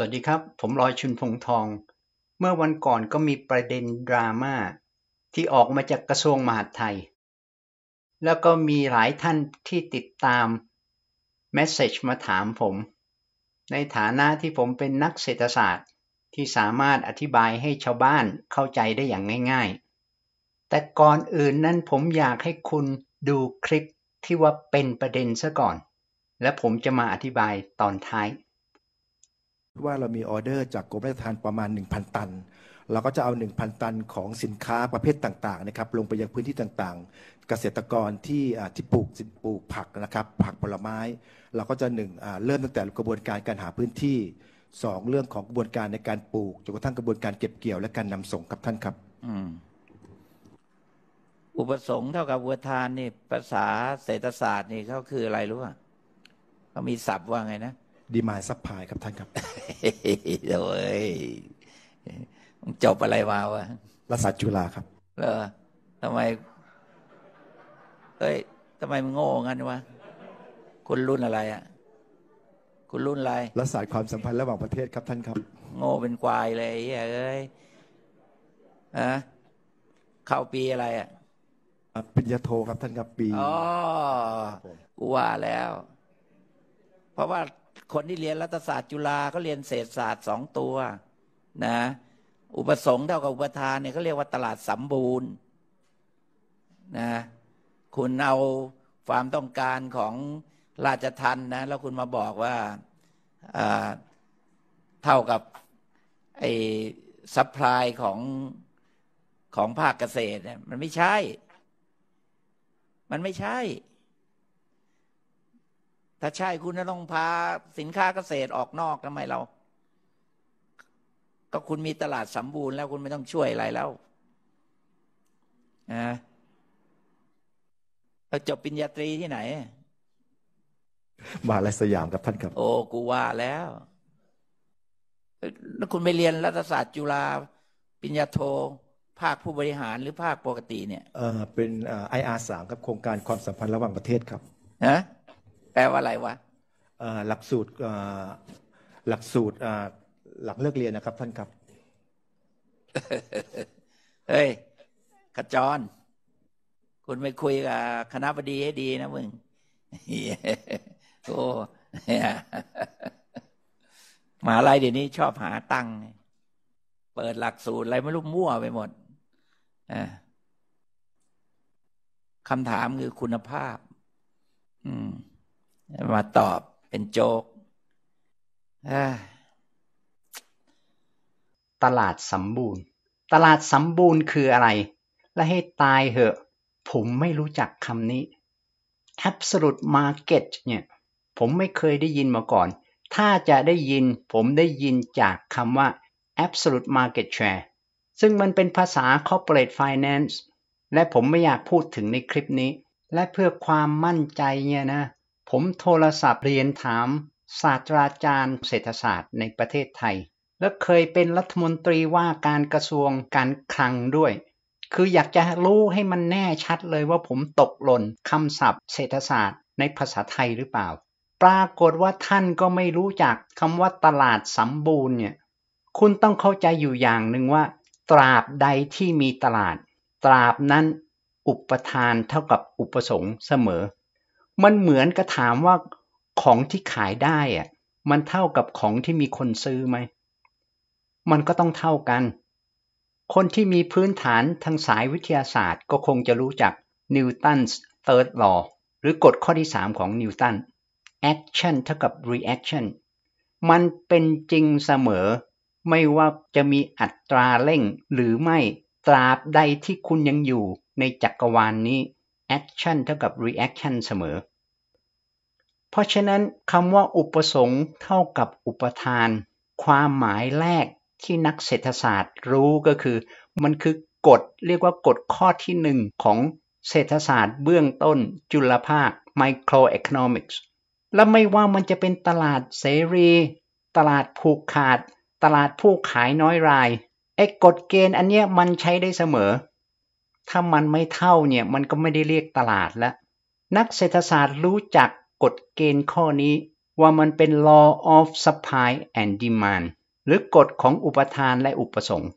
สวัสดีครับ ผมลอยชุนพงทอง เมื่อวันก่อนก็มีประเด็นดราม่าที่ออกมาจากกระทรวงมหาดไทย แล้วก็มีหลายท่านที่ติดตามเมสเซจมาถามผม ในฐานะที่ผมเป็นนักเศรษฐศาสตร์ที่สามารถอธิบายให้ชาวบ้านเข้าใจได้อย่างง่ายๆ แต่ก่อนอื่นนั้นผมอยากให้คุณดูคลิปที่ว่าเป็นประเด็นซะก่อน และผมจะมาอธิบายตอนท้ายว่าเรามีออเดอร์จากกรมราชทัณฑ์ประมาณ1,000 ตัน เราก็จะเอา 1,000 ตันของสินค้าประเภทต่าง ๆ นะครับ ลงไปยังพื้นที่ต่างๆ เกษตรกรที่ที่ปลูกปลูกผักนะครับ ผักผลไม้ เราก็จะหนึ่งเริ่มตั้งแต่กระบวนการการหาพื้นที่2เรื่องของกระบวนการในการปลูกจนกระทั่งกระบวนการเก็บเกี่ยวและการนำส่งครับท่านครับอุปสงค์เท่ากับอุทานนี่ภาษาเศรษฐศาสตร์นี่เขาคืออะไรรู้ป่ะเขามีศัพท์ว่าไงนะดีมาซับพายครับท่านครับเดี๋ยวเอ้ยจบอะไรมาวะ รัศรจุฬาครับเลรอทำไมเอ้ยทำไมมึงโง่งั้นวะ คุณรุ่นอะไรอ่ะ คุณรุ่นอะไร รัศดร์ความสัมพันธ์ระหว่างประเทศครับท่านครับ โง่เป็นควายเลยเอ้ยอะเข้าปีอะไรอ่ะปัิญญาโทครับท่านครับปีอ๋อกูว่าแล้ว เพราะว่าคนที่เรียนรัฐศาสตร์จุฬาก็เรียนเศรษฐศาสตร์สองตัวนะ อุปสงค์เท่ากับอุปทานเนี่ยเขาเรียกว่าตลาดสมบูรณ์นะ คุณเอาความต้องการของราชทันนะแล้วคุณมาบอกว่าเท่ากับ ไอ้ซัพพลายของของภาคเกษตร เนี่ยมันไม่ใช่ มันไม่ใช่ถ้าใช่คุณจะต้องพาสินค้าเกษตรออกนอกทำไมเรา ก็คุณมีตลาดสมบูรณ์แล้วคุณไม่ต้องช่วยอะไรแล้วนะจบปริญญาตรีที่ไหน มาลัยสยามกับท่านครับ โอ้กูว่าแล้ว แล้วคุณไปเรียนรัฐศาสตร์จุฬาปริญญาโท ภาคผู้บริหาร หรือภาคปกติเนี่ย เออเป็นไออาสามครับโครงการความสัมพันธ์ระหว่างประเทศครับนะแปลว่าอะไรวะหลักสูตรหลักสูตรหลังเลิกเรียนนะครับ ท่านครับเฮ้ยขจร คุณไม่คุยกับคณะบดีให้ดีนะมึงโอ้หมาะไรเดี๋ยวนี้ชอบหาตังเปิดหลักสูตรอะไรไม่รู้มั่วไปหมดคำถามคือคุณภาพ อืมมาตอบเป็นโจ๊กตลาดสมบูรณ์ ตลาดสมบูรณ์คืออะไร และให้ตายเหอะผมไม่รู้จักคำนี้ absolute market เนี่ยผมไม่เคยได้ยินมาก่อน ถ้าจะได้ยินผมได้ยินจากคำว่า absolute market share ซึ่งมันเป็นภาษา corporate finance และผมไม่อยากพูดถึงในคลิปนี้ และเพื่อความมั่นใจเนี่ยนะผมโทรศัพท์เรียนถาม ศาสตราจารย์เศรษฐศาสตร์ในประเทศไทย และเคยเป็นรัฐมนตรีว่าการกระทรวงการคลังด้วย คืออยากจะรู้ให้มันแน่ชัดเลยว่าผมตกหล่นคำศัพท์ เศรษฐศาสตร์ ในภาษาไทยหรือเปล่า ปรากฏว่าท่านก็ไม่รู้จักคำว่าตลาดสมบูรณ์เนี่ยคุณต้องเข้าใจอยู่อย่างหนึ่งว่าตราบใดที่มีตลาดตราบนั้นอุปทานเท่ากับอุปสงค์เสมอมันเหมือนกระถามว่าของที่ขายได้อะมันเท่ากับของที่มีคนซื้อไหม มันก็ต้องเท่ากัน คนที่มีพื้นฐานทางสายวิทยาศาสตร์ก็คงจะรู้จักนิวตันส์เทิร์ดลอหรือกฎข้อที่ 3 ของนิวตัน action เท่ากับ reaction มันเป็นจริงเสมอไม่ว่าจะมีอัตราเร่งหรือไม่ตราบใดที่คุณยังอยู่ในจักรวาลนนี้ action เท่ากับ reaction เสมอ เพราะฉะนั้นคำว่าอุปสงค์เท่ากับอุปทาน ความหมายแรกที่นักเศรษฐศาสตร์รู้ก็คือ มันคือกฎเรียกว่ากฎข้อที่หนึ่งของเศรษฐศาสตร์เบื้องต้นจุลภาค microeconomics และไม่ว่ามันจะเป็นตลาดเสรีตลาดผูกขาด ตลาดผู้ขายน้อยราย ไอ้กฎเกณฑ์อันเนี้ยมันใช้ได้เสมอถ้ามันไม่เท่าเนี่ยมันก็ไม่ได้เรียกตลาดแล้ว นักเศรษฐศาสตร์รู้จักกฎเกณฑ์ข้อนี้ว่ามันเป็น law of supply and demand หรือกฎของอุปทานและอุปสงค์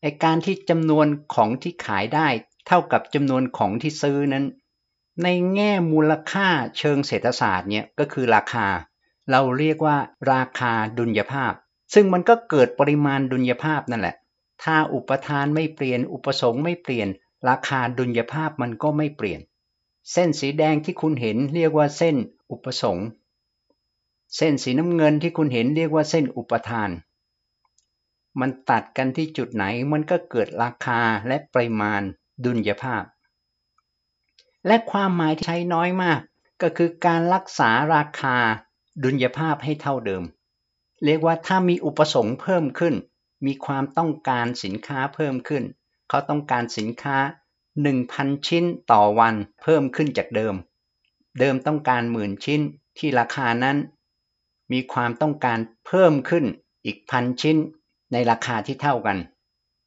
ไอการที่จำนวนของที่ขายได้เท่ากับจำนวนของที่ซื้อนั้น ในแง่มูลค่าเชิงเศรษฐศาสตร์เนี่ย ก็คือราคา เราเรียกว่าราคาดุลยภาพ ซึ่งมันก็เกิดปริมาณดุลยภาพนั่นแหละ ถ้าอุปทานไม่เปลี่ยนอุปสงค์ไม่เปลี่ยนราคาดุลยภาพมันก็ไม่เปลี่ยน เส้นสีแดงที่คุณเห็นเรียกว่าเส้นอุปสงค์ เส้นสีน้ำเงินที่คุณเห็นเรียกว่าเส้นอุปทาน มันตัดกันที่จุดไหนมันก็เกิดราคาและปริมาณดุลยภาพ และความหมายที่ใช้น้อยมากก็คือการรักษาราคาดุลยภาพให้เท่าเดิม เรียกว่าถ้ามีอุปสงค์เพิ่มขึ้น มีความต้องการสินค้าเพิ่มขึ้นเขาต้องการสินค้า 1,000 ชิ้นต่อวันเพิ่มขึ้นจากเดิม เดิมต้องการหมื่นชิ้นที่ราคานั้น มีความต้องการเพิ่มขึ้นอีกพันชิ้นในราคาที่เท่ากัน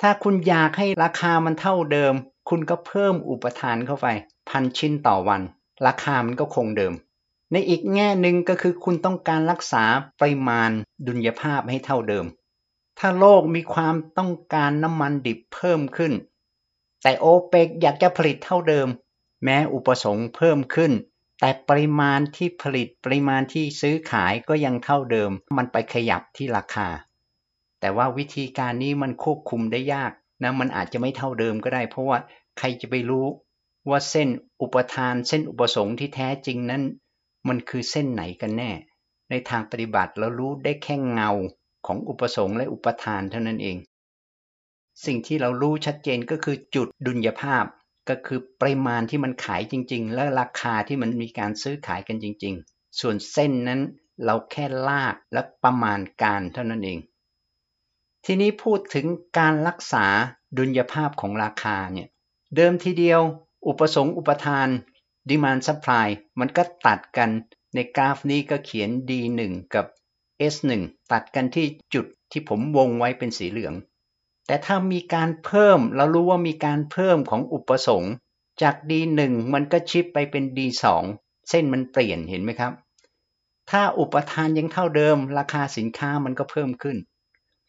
ถ้าคุณอยากให้ราคามันเท่าเดิม คุณก็เพิ่มอุปทานเข้าไปพันชิ้นต่อวัน ราคามันก็คงเดิม ในอีกแง่หนึ่งก็คือคุณต้องการรักษาปริมาณดุลยภาพให้เท่าเดิมถ้าโลกมีความต้องการน้ำมันดิบเพิ่มขึ้น แต่โอเปกอยากจะผลิตเท่าเดิม แม้อุปสงค์เพิ่มขึ้น แต่ปริมาณที่ผลิตปริมาณที่ซื้อขายก็ยังเท่าเดิม มันไปขยับที่ราคา แต่ว่าวิธีการนี้มันควบคุมได้ยากนะมันอาจจะไม่เท่าเดิมก็ได้ เพราะว่าใครจะไปรู้ ว่าเส้นอุปทาน เส้นอุปสงค์ที่แท้จริงนั้น มันคือเส้นไหนกันแน่ ในทางปฏิบัติเรารู้ได้แค่เงาของอุปสงค์และอุปทานเท่านั้นเอง สิ่งที่เรารู้ชัดเจนก็คือจุดดุลยภาพก็คือปริมาณที่มันขายจริงๆ และราคาที่มันมีการซื้อขายกันจริงๆ ส่วนเส้นนั้นเราแค่ลากและประมาณการเท่านั้นเอง ทีนี้พูดถึงการรักษาดุลยภาพของราคาเนี่ยเดิมทีเดียว อุปสงค์อุปทาน demand supply มันก็ตัดกันในกราฟนี้ก็เขียน D1 กับ S1 ตัดกันที่จุดที่ผมวงไว้เป็นสีเหลือง แต่ถ้ามีการเพิ่มเรารู้ว่ามีการเพิ่มของอุปสงค์จาก D1 มันก็ชิปไปเป็น D2 เส้นมันเปลี่ยนเห็นไหมครับ ถ้าอุปทานยังเท่าเดิมราคาสินค้ามันก็เพิ่มขึ้น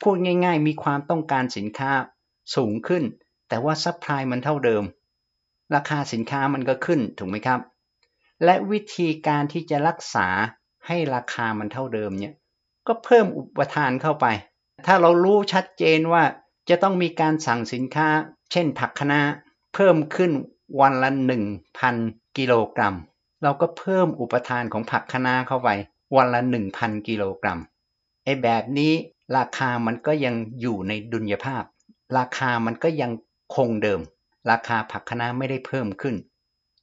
พูดง่ายๆมีความต้องการสินค้าสูงขึ้น แต่ว่าซัพพลายมันเท่าเดิม ราคาสินค้ามันก็ขึ้นถูกไหมครับ และวิธีการที่จะรักษาให้ราคามันเท่าเดิมเนี่ยก็เพิ่มอุปทานเข้าไป ถ้าเรารู้ชัดเจนว่าจะต้องมีการสั่งสินค้าเช่นผักคะน้าเพิ่มขึ้นวันละหนึ่งพันกิโลกรัม เราก็เพิ่มอุปทานของผักคะน้าเข้าไปวันละหนึ่งพันกิโลกรัมไอ้แบบนี้ราคามันก็ยังอยู่ในดุลยภาพ ราคามันก็ยังคงเดิม ราคาผักคะน้าไม่ได้เพิ่มขึ้น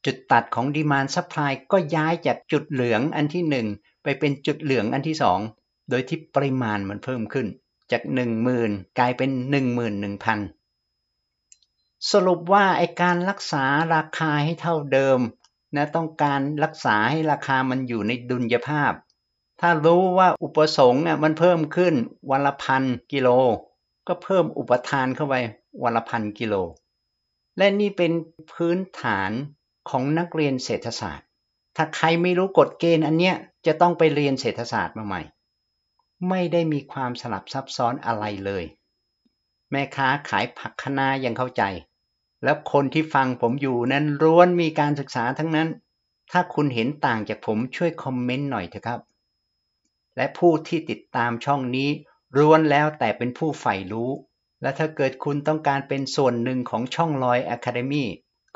จุดตัดของดีมานซัพพลายก็ย้ายจากจุดเหลืองอันที่หนึ่งไปเป็นจุดเหลืองอันที่สองโดยที่ปริมาณมันเพิ่มขึ้นจากหนึ่งหมื่นกลายเป็นหนึ่งหมื่นหนึ่งพันสรุปว่าไอการรักษาราคาให้เท่าเดิมนะต้องการรักษาให้ราคามันอยู่ในดุลยภาพ ถ้ารู้ว่าอุปสงค์ี่ยมันเพิ่มขึ้นวันละพันกิโล ก็เพิ่มอุปทานเข้าไปวันละพันกิโล และนี่เป็นพื้นฐานของนักเรียนเศรษฐศาสตร์ ถ้าใครไม่รู้กฎเกณฑ์อันเนี้ยจะต้องไปเรียนเศรษฐศาสตร์มาใหม่ไม่ได้มีความสลับซับซ้อนอะไรเลย แม่ค้าขายผักคะน้ายังเข้าใจ แล้วคนที่ฟังผมอยู่นั้นร้วนมีการศึกษาทั้งนั้น ถ้าคุณเห็นต่างจากผมช่วยคอมเมนต์หน่อยเถอะครับ และผู้ที่ติดตามช่องนี้ร้วนแล้วแต่เป็นผู้ใฝ่รู้ และถ้าเกิดคุณต้องการเป็นส่วนหนึ่งของช่องลอย Academy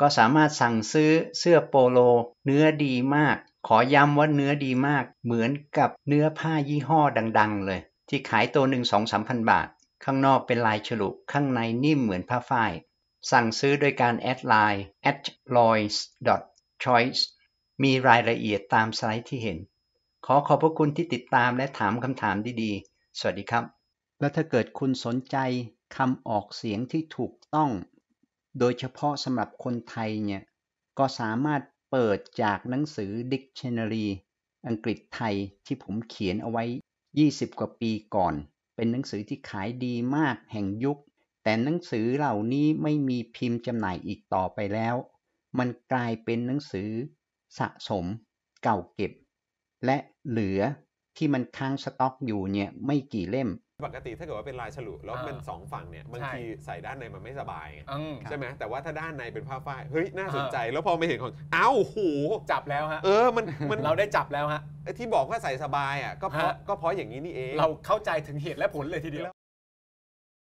ก็สามารถสั่งซื้อเสื้อโปโลเนื้อดีมากขอย้ำว่าเนื้อดีมากเหมือนกับเนื้อผ้ายี่ห้อดัง ๆ เลย ที่ขายตัวหนึ่งสองสามพันบาท ข้างนอกเป็นลายฉลุข้างในนิ่มเหมือนผ้าฝ้าย สั่งซื้อโดยการแอดไลน์ at lois choice มีรายละเอียดตามสไลด์ที่เห็น ขอขอบพระคุณที่ติดตามและถามคำถามดีๆ สวัสดีครับ และถ้าเกิดคุณสนใจคำออกเสียงที่ถูกต้อง โดยเฉพาะสำหรับคนไทยเนี่ยก็สามารถเปิดจากหนังสือ Dictionary อังกฤษไทยที่ผมเขียนเอาไว้ 20 กว่าปีก่อน เป็นหนังสือที่ขายดีมากแห่งยุค แต่หนังสือเหล่านี้ไม่มีพิมพ์จำหน่ายอีกต่อไปแล้ว มันกลายเป็นหนังสือสะสม เก่าเก็บ และเหลือที่มันค้างสต็อกอยู่เนี่ยไม่กี่เล่มปกติถ้าเกิดว่าเป็นลายฉลุแล้วมันสองฝั่งเนี่ยบางทีใส่ด้านในมันไม่สบายใช่ไหมแต่ว่าถ้าด้านในเป็นผ้าฝ้ายเฮ้ยน่าสนใจ แล้วพอไปเห็นของอ้าวโหจับแล้วฮะเออมันมันเราได้จับแล้วฮะที่บอกว่าใส่สบายอ่ะก็เพราะก็เพราะอย่างนี้นี่เองเราเข้าใจถึงเหตุและผลเลยทีเดียว